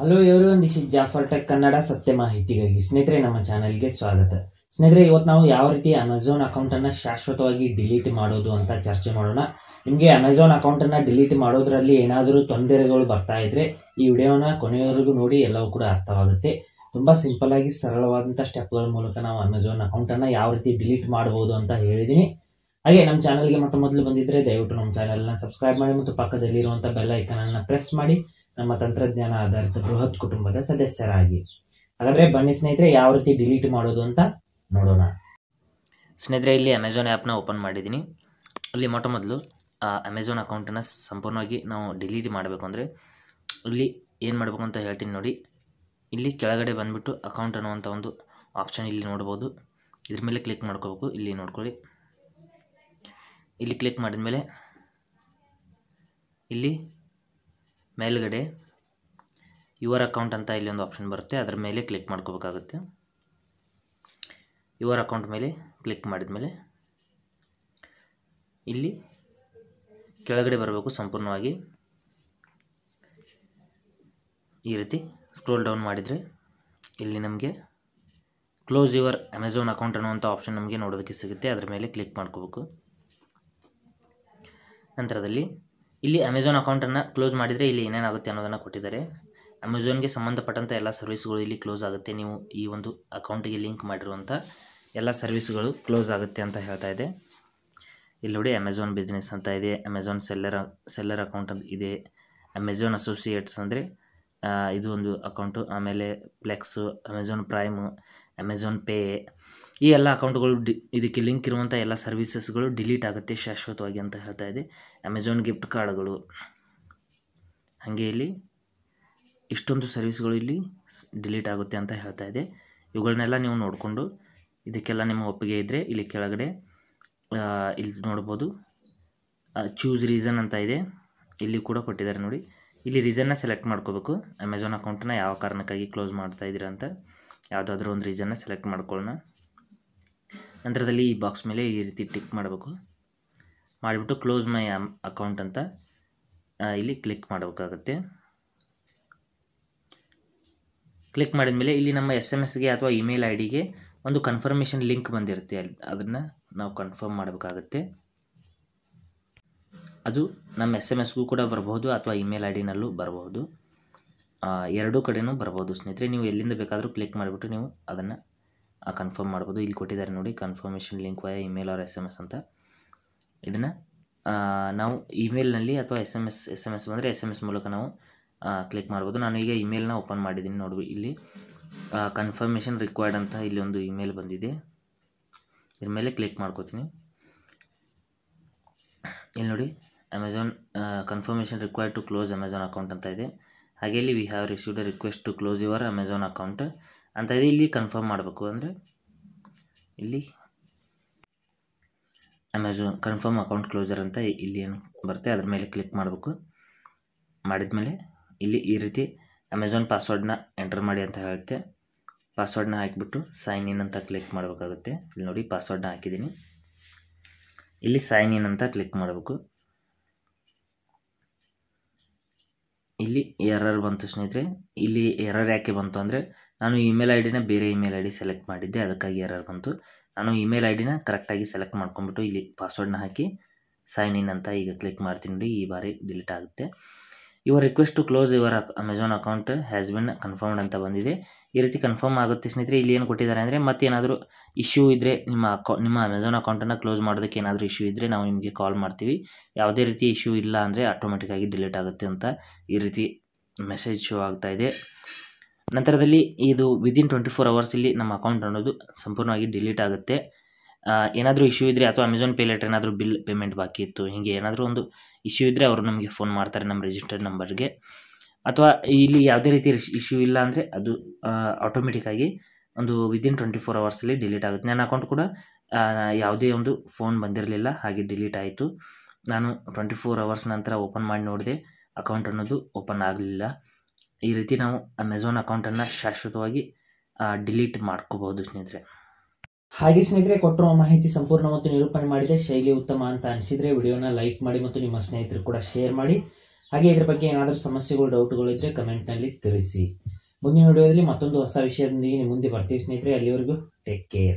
hello everyone this Jafar tech Kannada ಸತ್ಯ ಮಾಹಿತಿಗಾಗಿ ಸ್ನೇಹಿತರೆ ನಮ್ಮ ಚಾನಲ್ಗೆ ಸ್ವಾಗತ ಸ್ನೇಹಿತರೆ ಇವತ್ತು ನಾವು ಯಾವ ರೀತಿ ಅಮೆಝಾನ್ ಅಕೌಂಟನ್ನು ಶಾಶ್ವತವಾಗಿ ಡಿಲೀಟ್ ಮಾಡೋದು ಅಂತ ಚರ್ಚೆ ಮಾಡೋಣ ನಿಮಗೆ ಅಮೆಝಾನ್ ಅಕೌಂಟನ್ನು ಡಿಲೀಟ್ ಮಾಡೋದ್ರಲ್ಲಿ ಏನಾದರೂ ತೊಂದರೆಗಳು ಬರ್ತಾ ಇದ್ರೆ ಈ ವಿಡಿಯೋನ ಕೊನೆಯವರೆಗೂ ನೋಡಿ ಎಲ್ಲವೂ ಕೂಡ ಅರ್ಥವಾಗುತ್ತೆ ತುಂಬ ಸಿಂಪಲ್ ಆಗಿ ಸರಳವಾದಂಥ ಸ್ಟೆಪ್ಗಳ ಮೂಲಕ ನಾವು ಅಮೆಝಾನ್ ಅಕೌಂಟನ್ನು ಯಾವ ರೀತಿ ಡಿಲೀಟ್ ಮಾಡ್ಬೋದು ಅಂತ ಹೇಳಿದ್ದೀನಿ ಹಾಗೆ ನಮ್ಮ ಚಾನಲ್ಗೆ ಮೊಟ್ಟ ಮೊದಲು ಬಂದಿದ್ದರೆ ದಯವಿಟ್ಟು ನಮ್ಮ ಚಾನಲ್ನ ಸಬ್ಸ್ಕ್ರೈಬ್ ಮಾಡಿ ಮತ್ತು ಪಕ್ಕದಲ್ಲಿರುವಂಥ ಬೆಲ್ ಐಕನನ್ನು ಪ್ರೆಸ್ ಮಾಡಿ ನಮ್ಮ ತಂತ್ರಜ್ಞಾನ ಆಧಾರಿತ ಬೃಹತ್ ಕುಟುಂಬದ ಸದಸ್ಯರಾಗಿ ಹಾಗಾದ್ರೆ ಬನ್ನಿ ಸ್ನೇಹಿತರೆ ಯಾವ ರೀತಿ ಡಿಲೀಟ್ ಮಾಡೋದು ಅಂತ ನೋಡೋಣ ಸ್ನೇಹಿತರೆ ಇಲ್ಲಿ ಅಮೆಝಾನ್ ಆ್ಯಪ್ನ ಓಪನ್ ಮಾಡಿದ್ದೀನಿ ಅಲ್ಲಿ ಮೊಟ್ಟ ಮೊದಲು ಅಮೆಝಾನ್ ಅಕೌಂಟನ್ನು ಸಂಪೂರ್ಣವಾಗಿ ನಾವು ಡಿಲೀಟ್ ಮಾಡಬೇಕು ಅಂದರೆ ಇಲ್ಲಿ ಏನು ಮಾಡಬೇಕು ಅಂತ ಹೇಳ್ತೀನಿ ನೋಡಿ ಇಲ್ಲಿ ಕೆಳಗಡೆ ಬಂದುಬಿಟ್ಟು ಅಕೌಂಟ್ ಅನ್ನುವಂಥ ಒಂದು ಆಪ್ಷನ್ ಇಲ್ಲಿ ನೋಡ್ಬೋದು ಇದ್ರ ಮೇಲೆ ಕ್ಲಿಕ್ ಮಾಡ್ಕೋಬೇಕು ಇಲ್ಲಿ ನೋಡ್ಕೊಳ್ಳಿ ಇಲ್ಲಿ ಕ್ಲಿಕ್ ಮಾಡಿದ ಮೇಲೆ ಇಲ್ಲಿ ಮೇಲ್ಗಡೆ ಯುವರ್ ಅಕೌಂಟ್ ಅಂತ ಇಲ್ಲಿ ಒಂದು ಆಪ್ಷನ್ ಬರುತ್ತೆ ಅದರ ಮೇಲೆ ಕ್ಲಿಕ್ ಮಾಡ್ಕೋಬೇಕಾಗುತ್ತೆ ಯುವರ್ ಅಕೌಂಟ್ ಮೇಲೆ ಕ್ಲಿಕ್ ಮಾಡಿದ ಮೇಲೆ ಇಲ್ಲಿ ಕೆಳಗಡೆ ಬರಬೇಕು ಸಂಪೂರ್ಣವಾಗಿ ಈ ರೀತಿ ಸ್ಕ್ರೋಲ್ ಡೌನ್ ಮಾಡಿದರೆ ಇಲ್ಲಿ ನಮಗೆ ಕ್ಲೋಸ್ ಯುವರ್ ಅಮೆಝಾನ್ ಅಕೌಂಟ್ ಅನ್ನುವಂಥ ಆಪ್ಷನ್ ನಮಗೆ ನೋಡೋದಕ್ಕೆ ಸಿಗುತ್ತೆ ಅದರ ಮೇಲೆ ಕ್ಲಿಕ್ ಮಾಡ್ಕೋಬೇಕು ನಂತರದಲ್ಲಿ ಇಲ್ಲಿ ಅಮೆಝಾನ್ ಅಕೌಂಟನ್ನು ಕ್ಲೋಸ್ ಮಾಡಿದರೆ ಇಲ್ಲಿ ಏನೇನಾಗುತ್ತೆ ಅನ್ನೋದನ್ನು ಕೊಟ್ಟಿದ್ದಾರೆ ಅಮೆಝಾನ್ಗೆ ಸಂಬಂಧಪಟ್ಟಂಥ ಎಲ್ಲ ಸರ್ವಿಸ್ಗಳು ಇಲ್ಲಿ ಕ್ಲೋಸ್ ಆಗುತ್ತೆ ನೀವು ಈ ಒಂದು ಅಕೌಂಟಿಗೆ ಲಿಂಕ್ ಮಾಡಿರುವಂಥ ಎಲ್ಲ ಸರ್ವಿಸ್ಗಳು ಕ್ಲೋಸ್ ಆಗುತ್ತೆ ಅಂತ ಹೇಳ್ತಾ ಇದೆ ಇಲ್ಲಿ ನೋಡಿ ಅಮೆಝಾನ್ ಬಿಸ್ನೆಸ್ ಅಂತ ಇದೆ ಅಮೆಝಾನ್ ಸೆಲ್ಲರ್ ಸೆಲ್ಲರ್ ಅಕೌಂಟ್ ಅಂತ ಇದೆ ಅಮೆಝಾನ್ ಅಸೋಸಿಯೇಟ್ಸ್ ಅಂದರೆ ಇದು ಒಂದು ಅಕೌಂಟು ಆಮೇಲೆ flex Amazon prime Amazon pay ಈ ಎಲ್ಲ ಅಕೌಂಟ್ಗಳು ಡಿ ಇದಕ್ಕೆ ಲಿಂಕ್ ಇರುವಂಥ ಎಲ್ಲ ಸರ್ವಿಸಸ್ಗಳು ಡಿಲೀಟ್ ಆಗುತ್ತೆ ಶಾಶ್ವತವಾಗಿ ಅಂತ ಹೇಳ್ತಾ ಇದೆ ಅಮೆಝಾನ್ ಗಿಫ್ಟ್ ಕಾರ್ಡ್ಗಳು ಹಾಗೆ ಇಲ್ಲಿ ಇಷ್ಟೊಂದು ಸರ್ವಿಸ್ಗಳು ಇಲ್ಲಿ ಡಿಲೀಟ್ ಆಗುತ್ತೆ ಅಂತ ಹೇಳ್ತಾ ಇದೆ ಇವುಗಳನ್ನೆಲ್ಲ ನೀವು ನೋಡಿಕೊಂಡು ಇದಕ್ಕೆಲ್ಲ ನಿಮ್ಮ ಒಪ್ಪಿಗೆ ಇದ್ದರೆ ಇಲ್ಲಿ ಕೆಳಗಡೆ ಇಲ್ಲಿ ನೋಡ್ಬೋದು ಚೂಸ್ ರೀಸನ್ ಅಂತ ಇದೆ ಇಲ್ಲಿ ಕೂಡ ಕೊಟ್ಟಿದ್ದಾರೆ ನೋಡಿ ಇಲ್ಲಿ ರೀಸನ್ನ ಸೆಲೆಕ್ಟ್ ಮಾಡ್ಕೋಬೇಕು ಅಮೆಝಾನ್ ಅಕೌಂಟನ್ನ ಯಾವ ಕಾರಣಕ್ಕಾಗಿ ಕ್ಲೋಸ್ ಮಾಡ್ತಾ ಇದ್ದೀರಾ ಅಂತ ಯಾವುದಾದ್ರೂ ಒಂದು ರೀಸನ್ನ ಸೆಲೆಕ್ಟ್ ಮಾಡ್ಕೊಳ್ಳೋಣ ನಂತರದಲ್ಲಿ ಈ ಬಾಕ್ಸ್ ಮೇಲೆ ಈ ರೀತಿ ಟಿಕ್ ಮಾಡಬೇಕು ಮಾಡಿಬಿಟ್ಟು ಕ್ಲೋಸ್ ಮೈ ಅಕೌಂಟ್ ಅಂತ ಇಲ್ಲಿ ಕ್ಲಿಕ್ ಮಾಡಬೇಕಾಗುತ್ತೆ ಕ್ಲಿಕ್ ಮಾಡಿದ ಮೇಲೆ ಇಲ್ಲಿ ನಮ್ಮ ಎಸ್ ಎಮ್ ಎಸ್ಗೆ ಅಥವಾ ಇಮೇಲ್ ಐ ಡಿಗೆ ಒಂದು ಕನ್ಫರ್ಮೇಷನ್ ಲಿಂಕ್ ಬಂದಿರುತ್ತೆ ಅಲ್ಲಿ ಅದನ್ನು ನಾವು ಕನ್ಫರ್ಮ್ ಮಾಡಬೇಕಾಗುತ್ತೆ ಅದು ನಮ್ಮ ಎಸ್ ಎಮ್ ಎಸ್ಗೂ ಕೂಡ ಬರಬಹುದು ಅಥವಾ ಇಮೇಲ್ ಐ ಡಿನಲ್ಲೂ ಬರಬಹುದು ಎರಡೂ ಕಡೆಯೂ ಬರ್ಬೋದು ಸ್ನೇಹಿತರೆ ನೀವು ಎಲ್ಲಿಂದ ಬೇಕಾದರೂ ಕ್ಲಿಕ್ ಮಾಡಿಬಿಟ್ಟು ನೀವು ಅದನ್ನು ಕನ್ಫರ್ಮ್ ಮಾಡ್ಬೋದು ಇಲ್ಲಿ ಕೊಟ್ಟಿದ್ದಾರೆ ನೋಡಿ confirmation link via email or S M S ಅಂತ ಇದನ್ನು ನಾವು ಇಮೇಲ್ನಲ್ಲಿ ಅಥವಾ S M S S M S ಬಂದರೆ ಎಸ್ ಎಮ್ ಎಸ್ ಮೂಲಕ ನಾವು ಕ್ಲಿಕ್ ಮಾಡ್ಬೋದು ನಾನು ಈಗ ಇಮೇಲ್ನ ಓಪನ್ ಮಾಡಿದ್ದೀನಿ ನೋಡಿ ಇಲ್ಲಿ ಕನ್ಫರ್ಮೇಷನ್ ರಿಕ್ವೈರ್ಡ್ ಅಂತ ಇಲ್ಲಿ ಒಂದು ಇಮೇಲ್ ಬಂದಿದೆ ಇದ್ರ ಮೇಲೆ ಕ್ಲಿಕ್ ಮಾಡ್ಕೋತೀನಿ ಇಲ್ಲಿ ನೋಡಿ Amazon confirmation required to close Amazon account ಅಂತ ಇದೆ ಹಾಗೆ ಇಲ್ಲಿ we have received request to close your Amazon account ಅಂತ ಇದೆ ಇಲ್ಲಿ ಕನ್ಫರ್ಮ್ ಮಾಡಬೇಕು ಅಂದರೆ ಇಲ್ಲಿ ಅಮೆಝಾನ್ ಕನ್ಫರ್ಮ್ ಅಕೌಂಟ್ ಕ್ಲೋಸರ್ ಅಂತ ಇಲ್ಲಿ ಏನು ಬರುತ್ತೆ ಅದ್ರ ಮೇಲೆ ಕ್ಲಿಕ್ ಮಾಡಬೇಕು ಮಾಡಿದ ಮೇಲೆ ಇಲ್ಲಿ ಈ ರೀತಿ ಅಮೆಝಾನ್ ಪಾಸ್ವರ್ಡ್ನ ಎಂಟರ್ ಮಾಡಿ ಅಂತ ಹೇಳುತ್ತೆ ಪಾಸ್ವರ್ಡ್ನ ಹಾಕಿಬಿಟ್ಟು ಸೈನ್ ಇನ್ ಅಂತ ಕ್ಲಿಕ್ ಮಾಡಬೇಕಾಗುತ್ತೆ ಇಲ್ಲಿ ನೋಡಿ ಪಾಸ್ವರ್ಡ್ನ ಹಾಕಿದ್ದೀನಿ ಇಲ್ಲಿ ಸೈನ್ ಇನ್ ಅಂತ ಕ್ಲಿಕ್ ಮಾಡಬೇಕು ಇಲ್ಲಿ ಎರರ್ ಬಂತು ಸ್ನೇಹಿತರೆ ಇಲ್ಲಿ ಎರರ್ ಯಾಕೆ ಬಂತು ಅಂದರೆ ನಾನು ಇಮೇಲ್ ಐ ಡಿನ ಬೇರೆ ಇಮೇಲ್ ಐ ಡಿ ಸೆಲೆಕ್ಟ್ ಮಾಡಿದ್ದೆ ಅದಕ್ಕಾಗಿ ಯಾರು ಬಂತು ನಾನು ಇಮೇಲ್ ಐ ಡಿನ ಕರೆಕ್ಟಾಗಿ ಸೆಲೆಕ್ಟ್ ಮಾಡ್ಕೊಂಬಿಟ್ಟು ಇಲ್ಲಿ ಪಾಸ್ವರ್ಡ್ನ ಹಾಕಿ ಸೈನ್ ಇನ್ ಅಂತ ಈಗ ಕ್ಲಿಕ್ ಮಾಡ್ತೀನಿ ಈ ಬಾರಿ ಡಿಲೀಟ್ ಆಗುತ್ತೆ your request to close your Amazon account has been confirmed ಅಂತ ಬಂದಿದೆ ಈ ರೀತಿ ಕನ್ಫರ್ಮ್ ಆಗುತ್ತೆ ಸ್ನೇಹಿತರೆ ಇಲ್ಲಿ ಏನು ಕೊಟ್ಟಿದ್ದಾರೆ ಅಂದರೆ ಮತ್ತೇನಾದರೂ ಇಶ್ಯೂ ಇದ್ದರೆ ನಿಮ್ಮ ಅಕೌ ನಿಮ್ಮ ಅಮೆಝಾನ್ ಅಕೌಂಟನ್ನು ಕ್ಲೋಸ್ ಮಾಡೋದಕ್ಕೆ ಏನಾದರೂ ಇಶ್ಯೂ ಇದ್ದರೆ ನಾವು ನಿಮಗೆ ಕಾಲ್ ಮಾಡ್ತೀವಿ ಯಾವುದೇ ರೀತಿ ಇಶ್ಯೂ ಇಲ್ಲ ಅಂದರೆ ಆಟೋಮೆಟಿಕ್ಕಾಗಿ ಡಿಲೀಟ್ ಆಗುತ್ತೆ ಅಂತ ಈ ರೀತಿ ಮೆಸೇಜ್ ಶೋ ಆಗ್ತಾಯಿದೆ ನಂತರದಲ್ಲಿ ಇದು ವಿದಿನ್ ಟ್ವೆಂಟಿ ಫೋರ್ ಅವರ್ಸಲ್ಲಿ ನಮ್ಮ ಅಕೌಂಟ್ ಅನ್ನೋದು ಸಂಪೂರ್ಣವಾಗಿ ಡಿಲೀಟ್ ಆಗುತ್ತೆ ಏನಾದರೂ ಇಶ್ಯೂ ಇದ್ದರೆ ಅಥವಾ ಅಮೆಝಾನ್ ಪೇ ಲೆಟರ್ ಏನಾದರೂ ಬಿಲ್ ಪೇಮೆಂಟ್ ಬಾಕಿ ಇತ್ತು ಹೀಗೆ ಏನಾದರೂ ಒಂದು ಇಶ್ಯೂ ಇದ್ದರೆ ಅವರು ನಮಗೆ ಫೋನ್ ಮಾಡ್ತಾರೆ ನಮ್ಮ ರಿಜಿಸ್ಟರ್ಡ್ ನಂಬರ್ಗೆ ಅಥವಾ ಇಲ್ಲಿ ಯಾವುದೇ ರೀತಿ ಇಶ್ಯೂ ಇಲ್ಲ ಅಂದರೆ ಅದು ಆಟೋಮೆಟಿಕ್ಕಾಗಿ ಒಂದು ವಿದಿನ್ ಟ್ವೆಂಟಿ ಫೋರ್ ಅವರ್ಸಲ್ಲಿ ಡಿಲೀಟ್ ಆಗುತ್ತೆ ನನ್ನ ಅಕೌಂಟ್ ಕೂಡ ಯಾವುದೇ ಒಂದು ಫೋನ್ ಬಂದಿರಲಿಲ್ಲ ಹಾಗೆ ಡಿಲೀಟ್ ಆಯಿತು ನಾನು ಟ್ವೆಂಟಿ ಫೋರ್ ಅವರ್ಸ್ ನಂತರ ಓಪನ್ ಮಾಡಿ ನೋಡಿದೆ ಅಕೌಂಟ್ ಅನ್ನೋದು ಓಪನ್ ಆಗಲಿಲ್ಲ ಈ ರೀತಿ ನಾವು ಅಮೆಝಾನ್ ಅಕೌಂಟನ್ನು ಶಾಶ್ವತವಾಗಿ ಡಿಲೀಟ್ ಮಾಡ್ಕೋಬಹುದು ಸ್ನೇಹಿತರೆ ಹಾಗೆ ಸ್ನೇಹಿತರೆ ಕೊಟ್ಟಿರುವ ಮಾಹಿತಿ ಸಂಪೂರ್ಣ ಮತ್ತು ನಿರೂಪಣೆ ಮಾಡಿದೆ ಶೈಲಿ ಉತ್ತಮ ಅಂತ ಅನಿಸಿದರೆ ವಿಡಿಯೋನ ಲೈಕ್ ಮಾಡಿ ಮತ್ತು ನಿಮ್ಮ ಸ್ನೇಹಿತರು ಕೂಡ ಶೇರ್ ಮಾಡಿ ಹಾಗೆ ಇದ್ರ ಬಗ್ಗೆ ಏನಾದರೂ ಸಮಸ್ಯೆಗಳು ಡೌಟ್ಗಳು ಇದ್ದರೆ ಕಮೆಂಟ್ನಲ್ಲಿ ತಿಳಿಸಿ ಮುಂದಿನ ವಿಡಿಯೋದಲ್ಲಿ ಮತ್ತೊಂದು ಹೊಸ ವಿಷಯದೊಂದಿಗೆ ಮುಂದೆ ಬರ್ತೀವಿ ಸ್ನೇಹಿತರೆ ಅಲ್ಲಿವರೆಗೂ ಟೇಕ್ ಕೇರ್